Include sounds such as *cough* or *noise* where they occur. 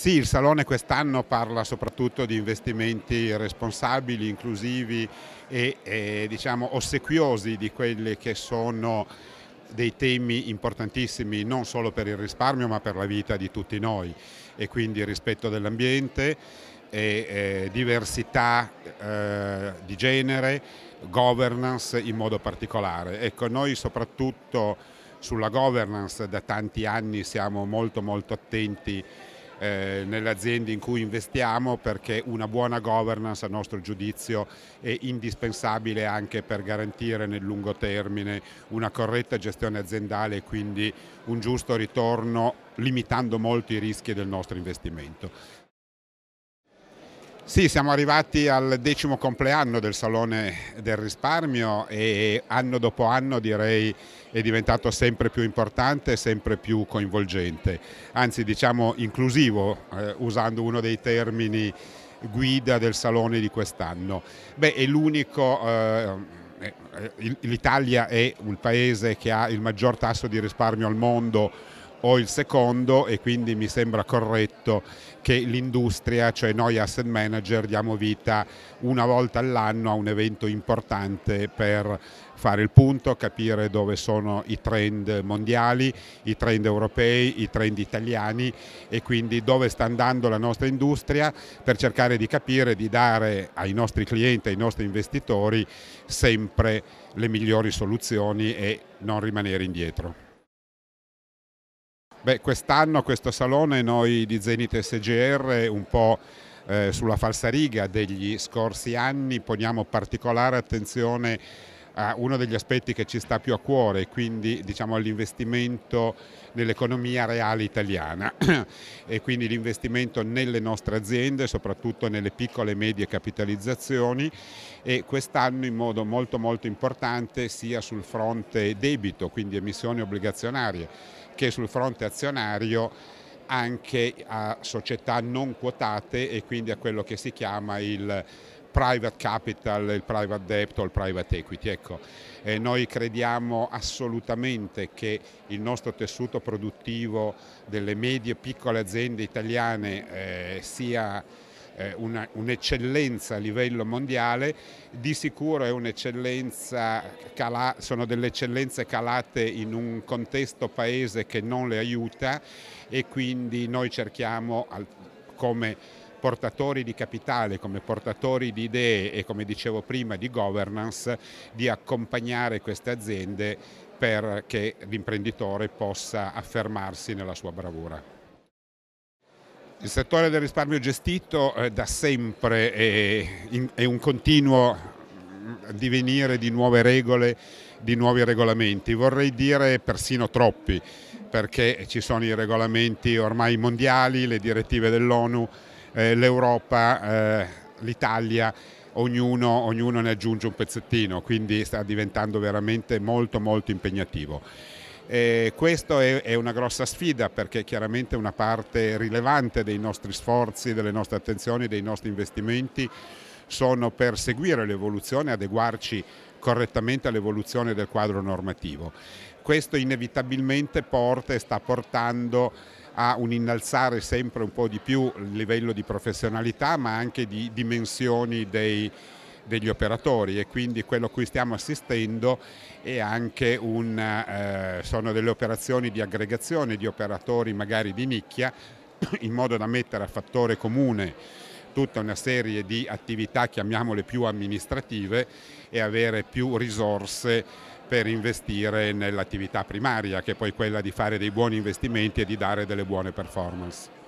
Sì, il Salone quest'anno parla soprattutto di investimenti responsabili, inclusivi e, e diciamo, ossequiosi di quelli che sono dei temi importantissimi non solo per il risparmio ma per la vita di tutti noi e quindi rispetto dell'ambiente, e, eh, diversità eh, di genere, governance in modo particolare. Ecco, noi soprattutto sulla governance da tanti anni siamo molto molto attenti eh, nelle aziende in cui investiamo perché una buona governance a nostro giudizio è indispensabile anche per garantire nel lungo termine una corretta gestione aziendale e quindi un giusto ritorno limitando molto i rischi del nostro investimento. Sì, siamo arrivati al decimo compleanno del Salone del Risparmio e anno dopo anno direi è diventato sempre più importante, sempre più coinvolgente, anzi diciamo inclusivo, eh, usando uno dei termini guida del Salone di quest'anno. Beh, è l'unico... Eh, eh L'Italia è il paese che ha il maggior tasso di risparmio al mondo o il secondo e quindi mi sembra corretto che l'industria, cioè noi asset manager, diamo vita una volta all'anno a un evento importante per fare il punto, capire dove sono i trend mondiali, i trend europei, i trend italiani e quindi dove sta andando la nostra industria per cercare di capire, di dare ai nostri clienti, ai nostri investitori sempre le migliori soluzioni e non rimanere indietro. Beh, quest'anno a questo salone noi di Zenit SGR un po' eh, sulla falsariga degli scorsi anni poniamo particolare attenzione uno degli aspetti che ci sta più a cuore, quindi diciamo, all'investimento nell'economia reale italiana *clears throat* e quindi l'investimento nelle nostre aziende, soprattutto nelle piccole e medie capitalizzazioni e quest'anno in modo molto molto importante sia sul fronte debito, quindi emissioni obbligazionarie, che sul fronte azionario anche a società non quotate e quindi a quello che si chiama il private capital, il private debt o il private equity. Ecco, eh, noi crediamo assolutamente che il nostro tessuto produttivo delle medie e piccole aziende italiane eh, sia eh, un'eccellenza un a livello mondiale, di sicuro cala, sono delle eccellenze calate in un contesto paese che non le aiuta e quindi noi cerchiamo come portatori di capitale, come portatori di idee e come dicevo prima di governance, di accompagnare queste aziende perché l'imprenditore possa affermarsi nella sua bravura. Il settore del risparmio gestito eh, da sempre è, in, è un continuo divenire di nuove regole, di nuovi regolamenti, vorrei dire persino troppi, perché ci sono i regolamenti ormai mondiali, le direttive dell'ONU, eh, l'Europa, eh, l'Italia, ognuno, ognuno ne aggiunge un pezzettino, quindi sta diventando veramente molto molto impegnativo. E eh, questo è, una grossa sfida perché chiaramente una parte rilevante dei nostri sforzi, delle nostre attenzioni, dei nostri investimenti sono per seguire l'evoluzione, adeguarci correttamente all'evoluzione del quadro normativo. Questo inevitabilmente porta e sta portando a un innalzare sempre un po' di più il livello di professionalità ma anche di dimensioni dei, degli operatori e quindi quello a cui stiamo assistendo un, eh, sono delle operazioni di aggregazione di operatori magari di nicchia *clears throat* in modo da mettere a fattore comune tutta una serie di attività, chiamiamole più amministrative, e avere più risorse per investire nell'attività primaria che è poi quella di fare dei buoni investimenti e di dare delle buone performance.